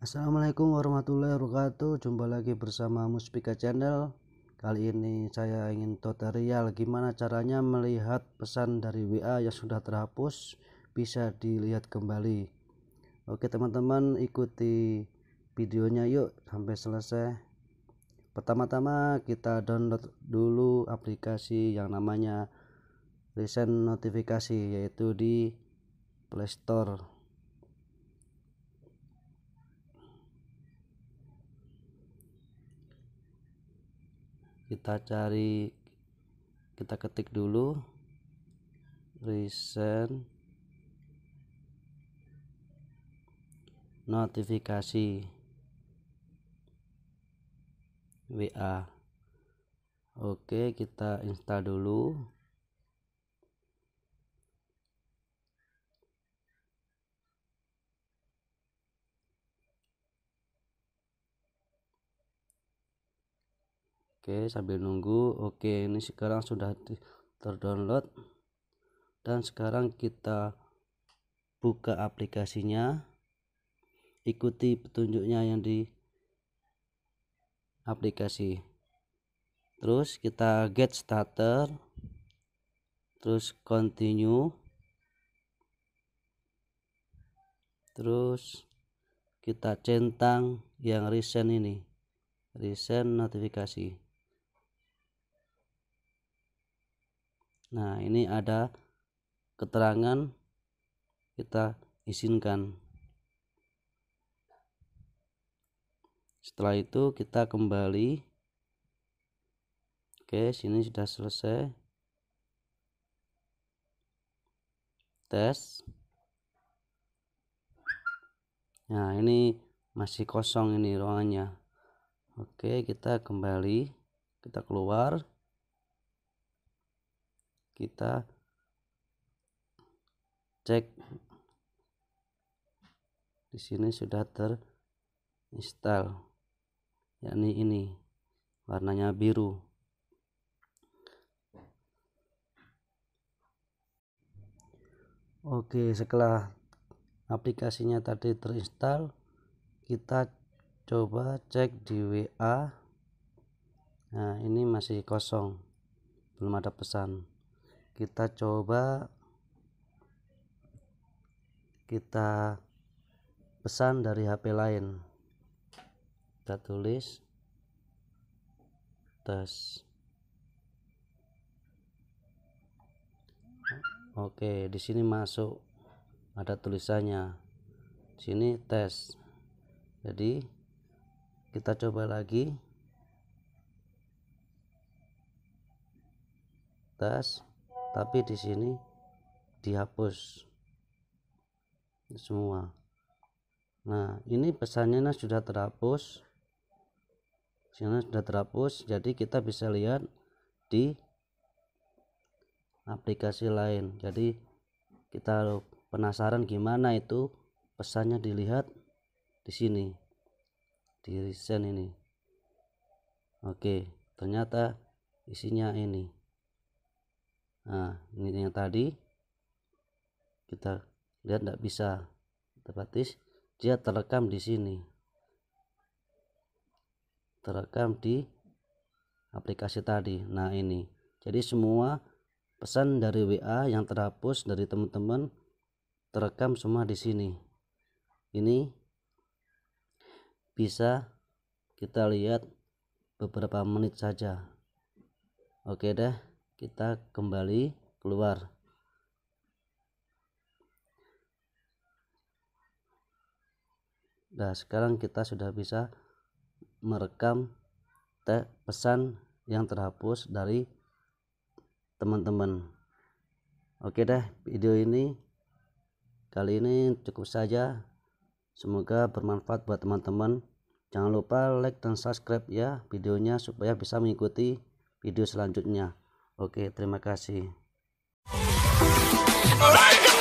Assalamualaikum warahmatullahi wabarakatuh Jumpa lagi bersama Muspika Channel Kali ini saya ingin tutorial Gimana caranya melihat pesan dari WA yang sudah terhapus Bisa dilihat kembali Oke teman-teman ikuti videonya yuk Sampai selesai Pertama-tama kita download dulu aplikasi yang namanya Recent Notifikasi Yaitu di Playstore Store kita cari kita ketik dulu recent notifikasi WA oke kita install dulu oke sambil nunggu oke ini sekarang sudah terdownload dan sekarang kita buka aplikasinya ikuti petunjuknya yang di aplikasi terus kita get starter terus continue terus kita centang yang recent ini recent notifikasi nah ini ada keterangan kita izinkan setelah itu kita kembali oke sini sudah selesai tes nah ini masih kosong ini ruangannya oke kita kembali kita keluar kita cek di sini sudah terinstall yakni ini warnanya biru Oke setelah aplikasinya tadi terinstall kita coba cek di WA nah ini masih kosong belum ada pesan kita coba kita pesan dari HP lain kita tulis tes oke di sini masuk ada tulisannya sini tes jadi kita coba lagi tes tapi di sini dihapus semua nah ini pesannya sudah terhapus sini sudah terhapus jadi kita bisa lihat di aplikasi lain jadi kita penasaran gimana itu pesannya dilihat di sini di resend ini oke ternyata isinya ini nah ini yang tadi kita lihat tidak bisa otomatis dia terekam di sini terekam di aplikasi tadi nah ini jadi semua pesan dari WA yang terhapus dari teman-teman terekam semua di sini ini bisa kita lihat beberapa menit saja oke deh kita kembali keluar nah sekarang kita sudah bisa merekam pesan yang terhapus dari teman-teman oke deh video ini kali ini cukup saja semoga bermanfaat buat teman-teman jangan lupa like dan subscribe ya videonya supaya bisa mengikuti video selanjutnya Oke, terima kasih.